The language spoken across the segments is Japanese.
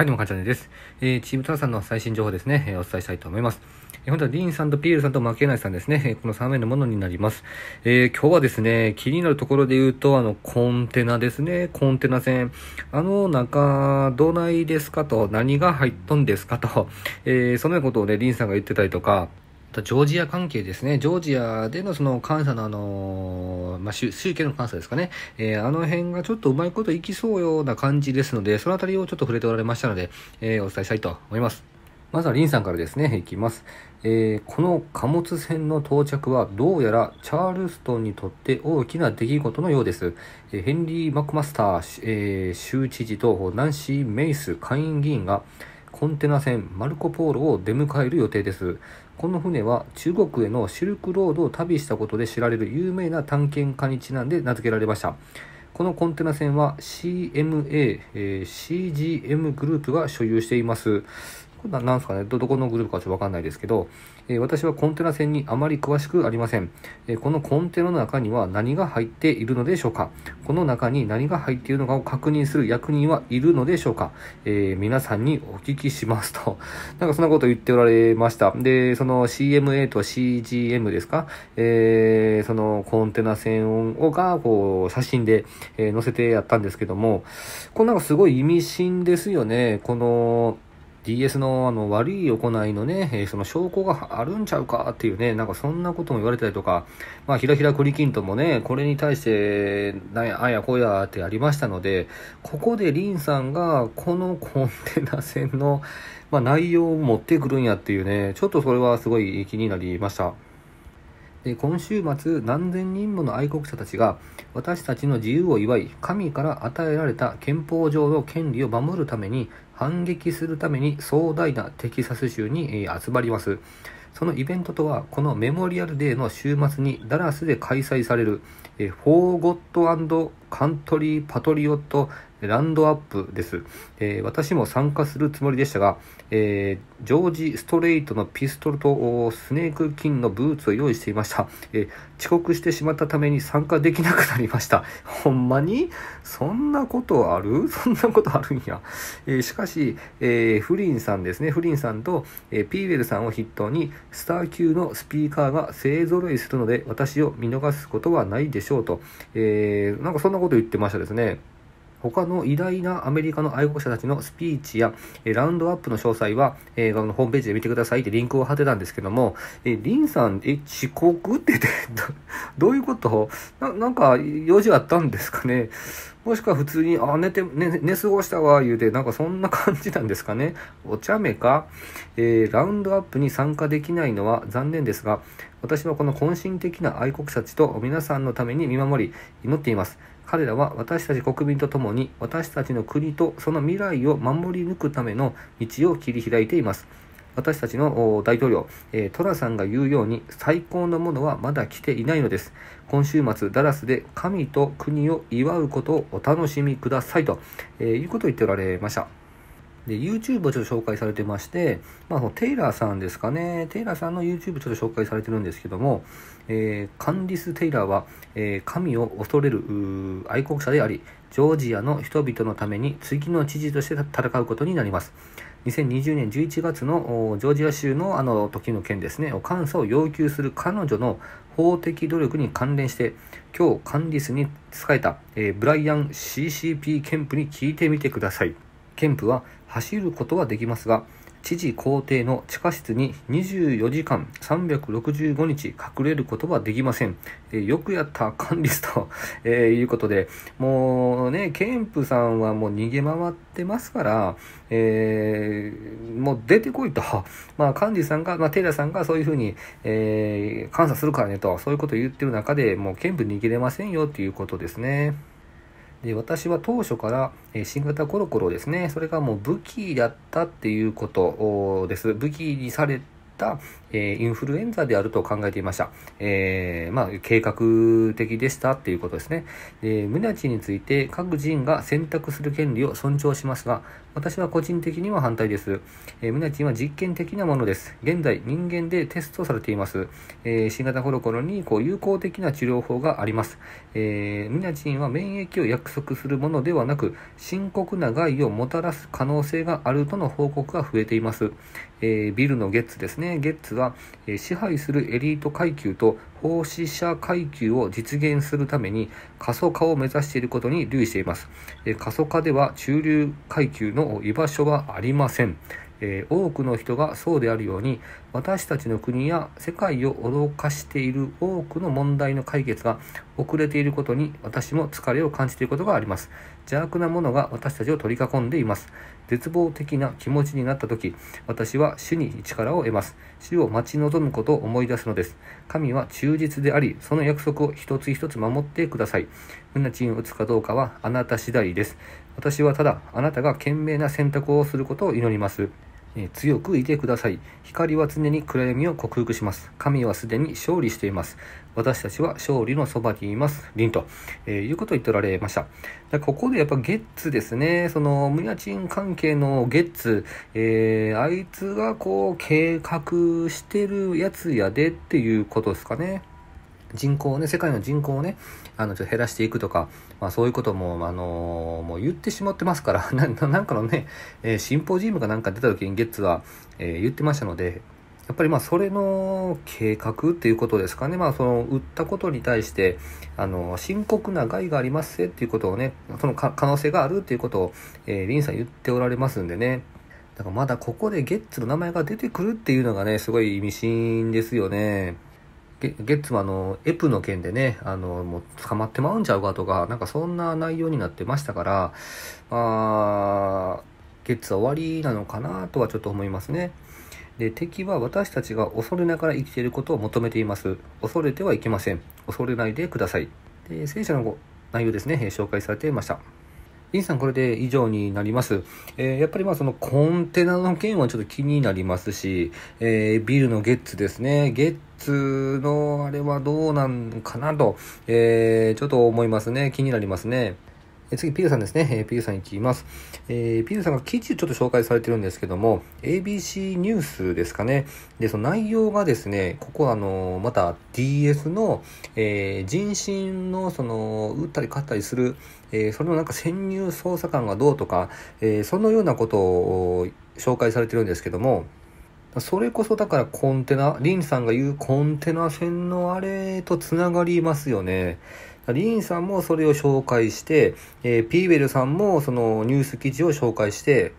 はい、どうも、かんちゃんです。えー、チームターさんの最新情報ですね、えー、お伝えしたいと思います。えー、本当はディーンさんとピエールさんとマケナイさんですね、えー、この3名のものになります。えー、今日はですね、気になるところで言うと、あの、コンテナですね、コンテナ船。あの中、どないですかと、何が入っとんですかと、えー、そのようなことをね、ディーンさんが言ってたりとか、ジョージア関係ですね、ジョージアでのその監査のあの、まあ、集計の監査ですかね、えー、あの辺がちょっとうまいこといきそうような感じですので、そのあたりをちょっと触れておられましたので、えー、お伝えしたいと思います。まずはリンさんからですね、いきます。えー、この貨物船の到着はどうやらチャールストンにとって大きな出来事のようです。えー、ヘンリー・マックマスター、えー、州知事とナンシー・メイス下院議員がコンテナ船マルコ・ポールを出迎える予定です。この船は中国へのシルクロードを旅したことで知られる有名な探検家にちなんで名付けられました。このコンテナ船は CMA、えー、CGM グループが所有しています。これなんですかね、ど、どこのグループかちょっとわかんないですけど、えー、私はコンテナ船にあまり詳しくありません、えー、このコンテナの中には何が入っているのでしょうかこの中に何が入っているのかを確認する役人はいるのでしょうか、えー、皆さんにお聞きしますと。なんかそんなこと言っておられました。で、その CMA と CGM ですか、えー、そのコンテナ船をが、こう、写真で、えー、載せてやったんですけども、これなんかすごい意味深ですよね。この、DS のあの悪い行いのね、えー、その証拠があるんちゃうかっていうね、なんかそんなことも言われたりとか、まあ、ひらひらクリキントもね、これに対して、なんや、あやこやってありましたので、ここでリンさんが、このコンテナ船の、まあ、内容を持ってくるんやっていうね、ちょっとそれはすごい気になりました。で今週末何千人もの愛国者たちが私たちの自由を祝い神から与えられた憲法上の権利を守るために反撃するために壮大なテキサス州に、集まりますそのイベントとはこのメモリアルデーの週末にダラスで開催される、えフォーゴットカントリーパトリオットランドアップです、えー、私も参加するつもりでしたが、えー、ジョージ・ストレイトのピストルとスネーク・キンのブーツを用意していました、えー、遅刻してしまったために参加できなくなりました ほんまにそんなことある そんなことあるんや、えしかし、えフリンさんですねフリンさんと、えピーベルさんを筆頭にスター級のスピーカーが勢ぞろいするので私を見逃すことはないでしょうと、えなんかそんなこと言ってましたですね。他の偉大なアメリカの愛国者たちのスピーチや、えラウンドアップの詳細は、えー、のホームページで見てくださいってリンクを貼ってたんですけども、えー、リンさん、え、遅刻ってて、どういうことななんか、用事あったんですかねもしくは普通に、あ、寝て、寝、寝過ごしたわ、言うて、なんかそんな感じなんですかね。お茶目か、えー、ラウンドアップに参加できないのは残念ですが、私はこの渾身的な愛国者たちと皆さんのために見守り、祈っています。彼らは私たち国民と共に私たちの国とその未来を守り抜くための道を切り開いています。私たちの大統領、トラさんが言うように最高のものはまだ来ていないのです。今週末、ダラスで神と国を祝うことをお楽しみくださいと、えいうことを言っておられました。で、YouTube をちょっと紹介されてまして、まあ、テイラーさんですかね。テイラーさんの YouTube ちょっと紹介されてるんですけども、えー、カンディス・テイラーは、えー、神を恐れる愛国者であり、ジョージアの人々のために次の知事として戦うことになります。2020年11月のジョージア州のあの時の件ですね、監査を要求する彼女の法的努力に関連して、今日、カンディスに仕えた、えー、ブライアン CCP ケンプに聞いてみてください。ン府は走ることはできますが、知事公邸の地下室に24時間365日隠れることはできません。えー、よくやった管理室と、えー、いうことで、もうね、ケンプさんはもう逃げ回ってますから、えー、もう出てこいと。まあ、管理さんが、まあ、テイラさんがそういうふうに、えー、監査するからねと、そういうことを言ってる中で、もうケンプ逃げれませんよっていうことですね。で私は当初から新型コロコロですね、それがもう武器だったっていうことです。武器にされたえー、インフルエンザであると考えていました。えー、まあ、計画的でしたっていうことですね。で、ムナチについて各人が選択する権利を尊重しますが、私は個人的には反対です。えー、ムナチは実験的なものです。現在、人間でテストされています。えー、新型コロコロにこう有効的な治療法があります。えー、ムナチは免疫を約束するものではなく、深刻な害をもたらす可能性があるとの報告が増えています。えー、ビルのゲッツですね。ゲッツが、え支配するエリート階級と奉仕者階級を実現するために過疎化を目指していることに留意しています。え過疎化では中流階級の居場所はありません。え多くの人がそうであるように私たちの国や世界を脅かしている多くの問題の解決が遅れていることに私も疲れを感じていることがあります邪悪なものが私たちを取り囲んでいます。絶望的な気持ちになった時、私は主に力を得ます。主を待ち望むことを思い出すのです。神は忠実であり、その約束を一つ一つ守ってください。ムナチンを打つかどうかはあなた次第です。私はただ、あなたが賢明な選択をすることを祈ります。え強くいてください。光は常に暗闇を克服します。神はすでに勝利しています。私たちは勝利のそばにいます。凛と、えー、いうことを言っておられました。でここでやっぱゲッツですね。その、ムヤチン関係のゲッツ、えー、あいつがこう、計画してるやつやでっていうことですかね。人口をね、世界の人口をね、あの、ちょっと減らしていくとか、まあそういうことも、あのー、もう言ってしまってますから、ななんかのね、えー、シンポジウムかなんか出た時にゲッツは、えー、言ってましたので、やっぱりまあそれの計画っていうことですかね、まあその売ったことに対して、あの、深刻な害がありますっていうことをね、その可能性があるっていうことを、えー、リンさん言っておられますんでね、だからまだここでゲッツの名前が出てくるっていうのがね、すごい意味深ですよね。ゲッツはあの、エプの件でね、あの、もう捕まってまうんちゃうかとか、なんかそんな内容になってましたから、あ、ゲッツは終わりなのかなとはちょっと思いますね。で、敵は私たちが恐れながら生きていることを求めています。恐れてはいけません。恐れないでください。で、戦車の内容ですね、紹介されていました。リンさん、これで以上になります。えー、やっぱりまあそのコンテナの件はちょっと気になりますし、えー、ビルのゲッツですね。ゲッツのあれはどうなんかなと、えー、ちょっと思いますね。気になりますね。次、ピルさんですね。えピルさんに聞きます。えー、ピルさんが記事ちょっと紹介されてるんですけども、ABC ニュースですかね。で、その内容がですね、ここあの、また DS の、えー、人身のその、打ったり勝ったりする、えー、そのなんか潜入捜査官がどうとか、えー、そのようなことを紹介されてるんですけども、それこそだからコンテナ、リンさんが言うコンテナ船のあれと繋がりますよね。リンさんもそれを紹介して、えー、ピーベルさんもそのニュース記事を紹介して、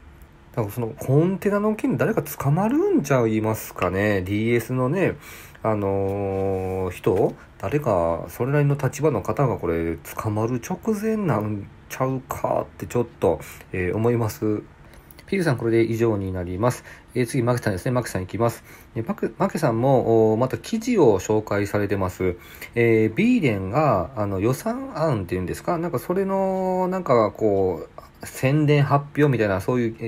だからそのコンテナの件誰か捕まるんちゃいますかね。DS のね、あのー、人誰かそれなりの立場の方がこれ捕まる直前なんちゃうかってちょっと、えー、思います。ピルさん、これで以上になります。えー、次、マケさんですね。マケさんいきます。えママケさんも、また記事を紹介されてます。えー、ビーデンが、あの、予算案っていうんですかなんか、それの、なんか、こう、宣伝発表みたいな、そういう、え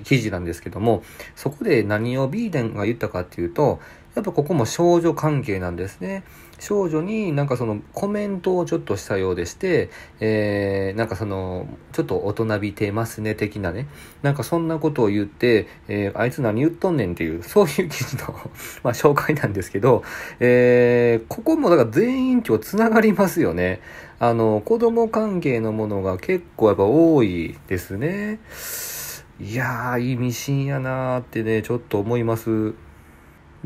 ー、記事なんですけども、そこで何をビーデンが言ったかっていうと、やっぱここも少女関係なんですね。少女になんかそのコメントをちょっとしたようでして、えー、なんかその、ちょっと大人びてますね的なね、なんかそんなことを言って、えー、あいつ何言っとんねんっていう、そういう記事の まあ紹介なんですけど、えー、ここもだから全員今日繋がりますよね。あの、子供関係のものが結構やっぱ多いですね。いやー、いいミシンやなーってね、ちょっと思います。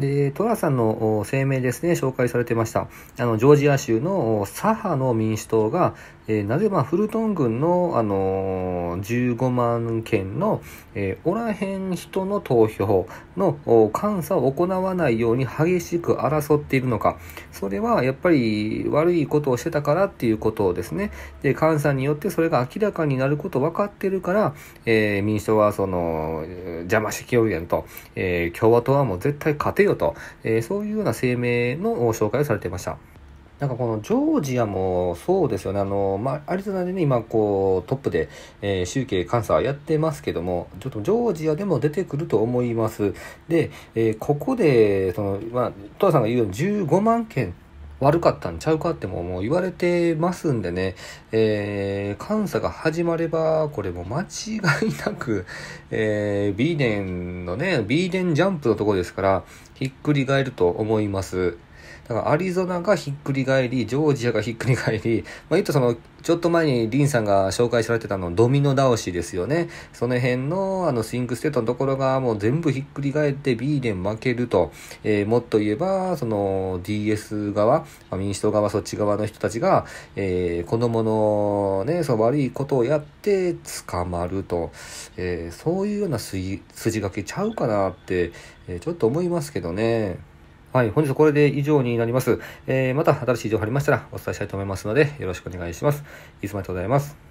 で、トラさんの声明ですね、紹介されてました。あの、ジョージア州の左派の民主党がえー、なぜまあフルトン軍の、あのー、15万件の、えー、おらへん人の投票の監査を行わないように激しく争っているのか。それはやっぱり悪いことをしてたからっていうことをですね、で監査によってそれが明らかになること分かってるから、え民主党はその邪魔しきおるやんと、え共和党はもう絶対勝てよと、えそういうような声明の紹介をされていました。なんかこのジョージアもそうですよね、あの、まあ、アリゾナでね、今こうトップで、えー、集計監査やってますけども、ちょっとジョージアでも出てくると思います。で、えー、ここで、その、まあ、トラさんが言うように15万件悪かったんちゃうかってももう言われてますんでね、えー、監査が始まれば、これも間違いなく、えー、ビーデンのね、ビーデンジャンプのとこですから、ひっくり返ると思います。だからアリゾナがひっくり返り、ジョージアがひっくり返り、まあ、言うとその、ちょっと前にリンさんが紹介されてたの、ドミノ倒しですよね。その辺の、あの、スイングステートのところがもう全部ひっくり返って、ビーデン負けると、えー、もっと言えば、その、DS 側、まあ、民主党側、そっち側の人たちが、えー、子供の、ね、そう悪いことをやって捕まると、えー、そういうような筋書きちゃうかなって、えー、ちょっと思いますけどね。はい、本日はこれで以上になります。えー、また新しい情報ありましたらお伝えしたいと思いますので、よろしくお願いします。いつもありがとうございます。